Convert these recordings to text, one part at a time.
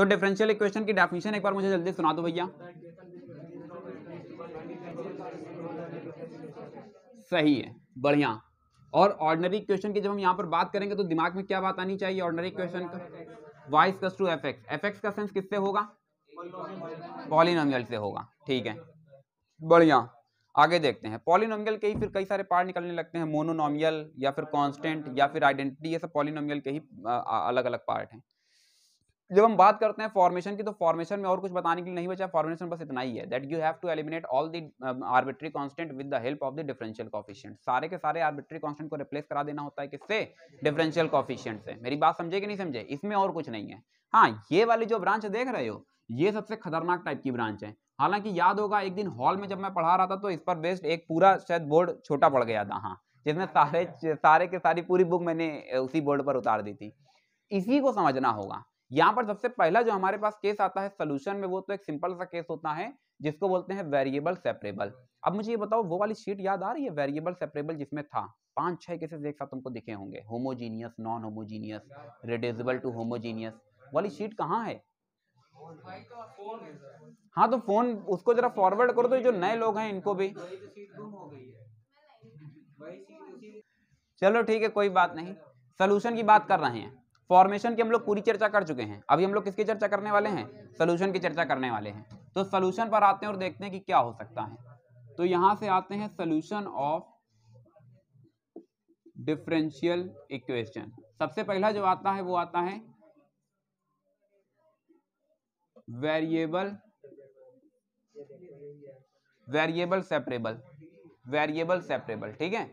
तो differential equation की definition एक बार मुझे जल्दी सुना दो भैया सही है बढ़िया और ऑर्डनरी क्वेश्चन की जब हम यहाँ पर बात करेंगे तो दिमाग में क्या बात आनी चाहिए ऑर्डनरी क्वेश्चन का वाइस कस टू एफ एक्स एफ एक्स का सेंस किससे होगा पॉलिनोमियल से होगा ठीक है बढ़िया आगे देखते हैं पॉलिनोमियल के ही फिर कई सारे पार्ट निकलने लगते हैं मोनोनोमियल या फिर कांस्टेंट या फिर आइडेंटिटी ये सब पॉलिनोमियल के ही अलग अलग पार्ट हैं जब हम बात करते हैं फॉर्मेशन की तो फॉर्मेशन में और कुछ बताने के लिए नहीं बचा फॉर्मेशन बस इतना ही है that you have to eliminate all the arbitrary constant with the help of the differential coefficient सारे के सारे आर्बिट्री कांस्टेंट को रिप्लेस करा देना होता है किससे डिफरेंशियल कॉफिशियंट से मेरी बात समझे कि नहीं समझे इसमें और कुछ नहीं है हाँ ये वाली जो ब्रांच देख रहे हो ये सबसे खतरनाक टाइप की ब्रांच है हालांकि याद होगा एक दिन हॉल में जब मैं पढ़ा रहा था तो इस पर बेस्ड एक पूरा शायद बोर्ड छोटा पड़ गया था हाँ जिसमें सारे सारे के सारी पूरी बुक मैंने उसी बोर्ड पर उतार दी थी इसी को समझना होगा यहाँ पर सबसे पहला जो हमारे पास केस आता है सोल्यूशन में वो तो एक सिंपल सा केस होता है जिसको बोलते हैं वेरिएबल सेपरेबल अब मुझे ये बताओ वो वाली शीट याद आ रही है वेरिएबल सेपरेबल जिसमें था पांच छह केसेस एक साथ तुमको दिखे होंगे homogeneous non homogeneous reducible to homogeneous वाली शीट कहाँ है हाँ तो फोन उसको जरा फॉरवर्ड करो तो जो नए लोग हैं इनको भी चलो ठीक है कोई बात नहीं सोल्यूशन की बात कर रहे हैं फॉर्मेशन की हम लोग पूरी चर्चा कर चुके हैं अभी हम लोग किसकी चर्चा करने वाले हैं सोल्यूशन की चर्चा करने वाले हैं तो सोल्यूशन पर आते हैं और देखते हैं कि क्या हो सकता है तो यहां से आते हैं सोल्यूशन ऑफ डिफरेंशियल इक्वेशन सबसे पहला जो आता है वो आता है variable variable separable variable separable ठीक है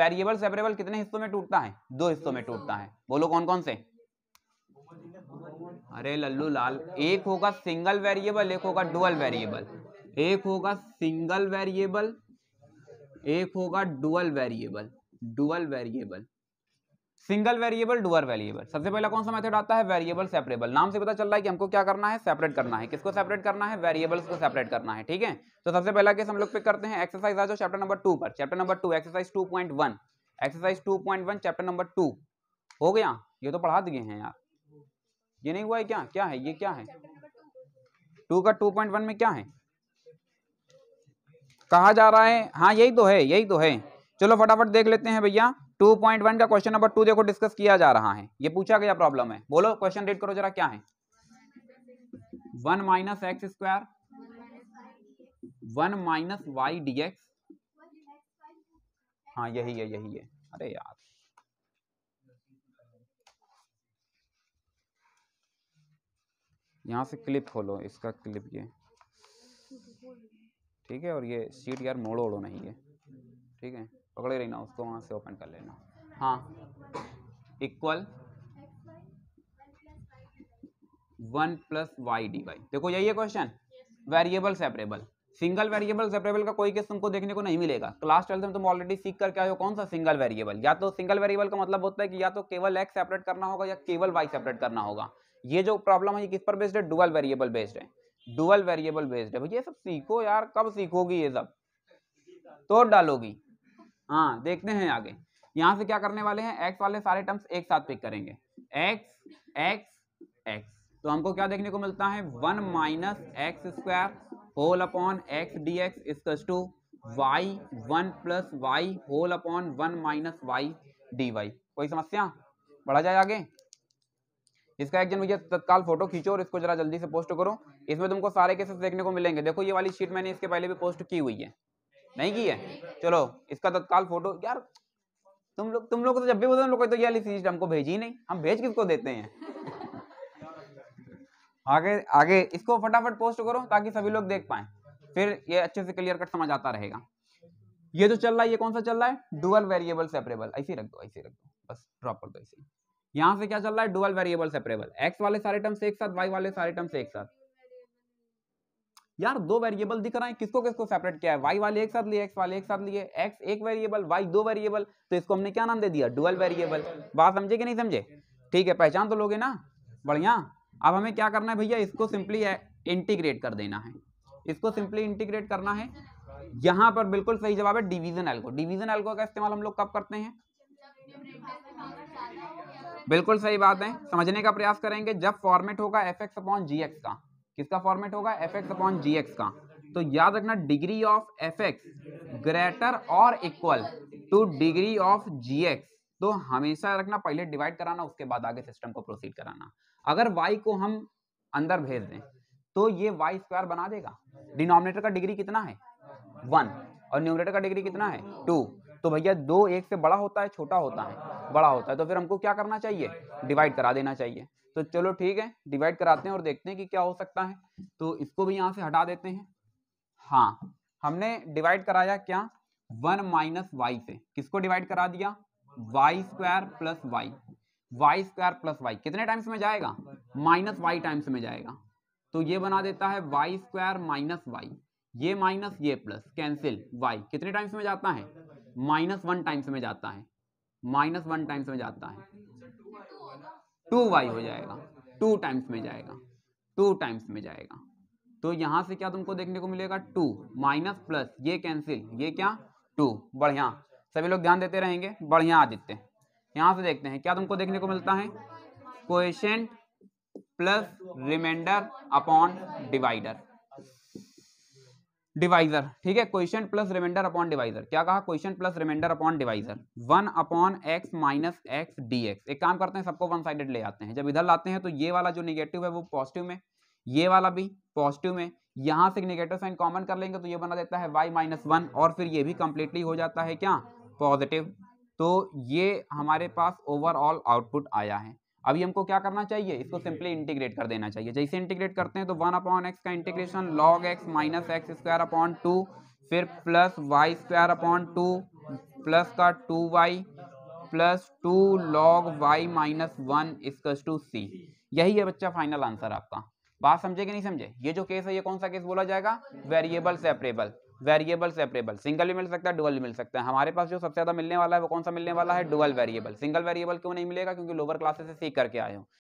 वेरिएबल सेपरेबल कितने हिस्सों में टूटता है दो हिस्सों में टूटता है बोलो कौन कौन से अरे लल्लू लाल एक होगा सिंगल वेरिएबल एक होगा डुअल वेरिएबल एक होगा सिंगल वेरिएबल एक होगा dual variable dual variable single variable dual variable सबसे पहला कौन सा मेथड आता है वेरिएबल सेपरेबल नाम से पता चल रहा है कि हमको क्या करना है सेपरेट करना है किसको सेपरेट करना है वेरिएबल्स को सेपरेट करना है ठीक है तो सबसे पहला केस हम लोग पिक करते हैं एक्सरसाइज आज चैप्टर नंबर टू पर chapter number two exercise two point one exercise two point one chapter number two हो गया ये तो पढ़ा दिए हैं यार ये नहीं हुआ है क्या क्या है ये क्या है टू का टू पॉइंट वन में क्या है कहा जा रहा है हाँ यही तो है यही तो है चलो फटाफट देख लेते हैं भैया टू पॉइंट वन का क्वेश्चन नंबर टू देखो डिस्कस किया जा रहा है ये पूछा गया प्रॉब्लम है बोलो क्वेश्चन रीड करो जरा क्या है one minus x square one minus Y D X हाँ यही है यही है अरे यार यहाँ से क्लिप खोलो इसका क्लिप ये ठीक है और ये सीट यार मोड़ो ओड़ो नहीं है ठीक है पकड़े रहना उसको वहाँ से ओपन कर लेना हाँ equal one plus Y D Y देखो यही है question variable separable single variable separable का कोई केस तुमको देखने को नहीं मिलेगा क्लास ट्वेल्थ में तुम ऑलरेडी सीख करके आए हो कौन सा सिंगल वेरिएबल या तो सिंगल वेरिएबल का मतलब होता है कि या तो केवल एक्स सेपरेट करना होगा या केवल वाई सेपरेट करना होगा ये जो प्रॉब्लम है ये किस पर बेस्ड है डुअल वेरिएबल बेस्ड है डुअल वेरिएबल बेस्ड है भैया सब सीखो यार कब सीखोगी ये सब तोड़ डालोगी हाँ देखते हैं आगे यहाँ से क्या करने वाले हैं एक्स वाले सारे टर्म्स एक साथ पिक करेंगे एक्स एक्स एक्स तो हमको क्या देखने को मिलता है one minus x square whole upon X D X इसकस to Y one plus Y whole upon one minus Y D Y कोई समस्या बढ़ा जाए आगे इसका जन भैया तत्काल फोटो खींचो और इसको जरा जल्दी से पोस्ट करो इसमें तुमको सारे केसेस देखने को मिलेंगे देखो ये वाली शीट मैंने इसके पहले भी पोस्ट की हुई है नहीं की है चलो इसका तत्काल फोटो यार तुम लोग तुम लोग तो जब भी बोलते लोग तो ये वाली सीट हमको भेजी ही नहीं हम भेज किसको देते हैं आगे आगे इसको फटाफट पोस्ट करो ताकि सभी लोग देख पाए फिर ये अच्छे से क्लियर कट समझ आता रहेगा ये जो चल रहा है ये कौन सा चल रहा है डुअल वेरिएबल सेपरेबल ऐसे रख दो ऐसे रख दो बस ड्रॉप कर दो ऐसे यहाँ से क्या चल रहा है डुअल वेरिएबल सेपरेबल एक्स वाले सारे टर्म्स एक साथ वाई वाले सारे टर्म्स एक साथ यार दो वेरिएबल दिख रहा है किसको किसको सेपरेट किया है वाई वाले एक साथ लिए एक्स वाले एक साथ लिए एक्स एक वेरिएबल वाई दो वेरिएबल तो इसको हमने क्या नाम दे दिया डुअल वेरिएबल बात समझे कि नहीं समझे ठीक है पहचान तो लोगे ना बढ़िया अब हमें क्या करना है भैया इसको सिंपली इंटीग्रेट कर देना है इसको सिंपली इंटीग्रेट करना है यहाँ पर बिल्कुल सही जवाब है डिवीजन एल्गो डिवीजन एल्गो का इस्तेमाल हम लोग कब करते हैं बिल्कुल सही बात है समझने का प्रयास करेंगे जब फॉर्मेट होगा F X upon G X का किसका फॉर्मेट होगा F X upon G X का तो याद रखना degree of F X greater और equal to degree of G X तो हमेशा रखना पहले डिवाइड कराना उसके बाद आगे सिस्टम को प्रोसीड कराना अगर वाई को हम अंदर भेज दें तो ये वाई स्क्वायर बना देगा डिनोमिनेटर का डिग्री कितना है वन और न्यूमिनेटर का डिग्री कितना है टू तो भैया दो एक से बड़ा होता है छोटा होता है बड़ा होता है तो फिर हमको क्या करना चाहिए डिवाइड करा देना चाहिए तो चलो ठीक है डिवाइड कराते हैं और देखते हैं कि क्या हो सकता है तो इसको भी यहाँ से हटा देते हैं हाँ हमने डिवाइड कराया क्या वन माइनस वाई से किसको डिवाइड करा दिया Y square plus Y Y square plus Y कितने टाइम्स में जाएगा माइनस वाई टाइम्स में जाएगा तो ये बना देता है वाई स्क्वायर माइनस वाई ये माइनस ये प्लस कैंसिल वाई कितने टाइम्स में जाता है माइनस वन टाइम्स में जाता है माइनस वन टाइम्स में जाता है टू वाई हो जाएगा टू टाइम्स में जाएगा टू टाइम्स में जाएगा तो यहां से क्या तुमको देखने को मिलेगा टू माइनस प्लस ये कैंसिल ये क्या टू बढ़िया सभी लोग ध्यान देते रहेंगे बढ़िया आदित्य यहां से देखते हैं क्या तुमको देखने को मिलता है question plus reminder upon divider divisor ठीक है question plus reminder upon divisor क्या कहा question plus reminder upon divisor one upon x minus x D x एक काम करते हैं सबको वन साइडेड ले आते हैं जब इधर लाते हैं तो ये वाला जो निगेटिव है वो पॉजिटिव में ये वाला भी पॉजिटिव में यहाँ से निगेटिव साइन कॉमन कर लेंगे तो ये बना देता है वाई माइनस वन और फिर ये भी कंप्लीटली हो जाता है क्या पॉजिटिव तो ये हमारे पास ओवरऑल आउटपुट आया है अभी हमको क्या करना चाहिए इसको सिंपली इंटीग्रेट कर देना चाहिए जैसे इंटीग्रेट करते हैं तो वन अपॉन एक्स का integration log x minus x square upon two फिर plus y square upon two plus का two y plus two log y minus one इसकस टू सी यही है बच्चा फाइनल आंसर आपका बात समझे कि नहीं समझे ये जो केस है ये कौन सा केस बोला जाएगा variable separable variable separable single भी मिल सकता है डुअल भी मिल सकता है हमारे पास जो सबसे ज़्यादा मिलने वाला है वो कौन सा मिलने वाला है डुअल वेरिएबल सिंगल वेरिएबल क्यों नहीं मिलेगा क्योंकि लोअर क्लासेस से सीख करके आए हो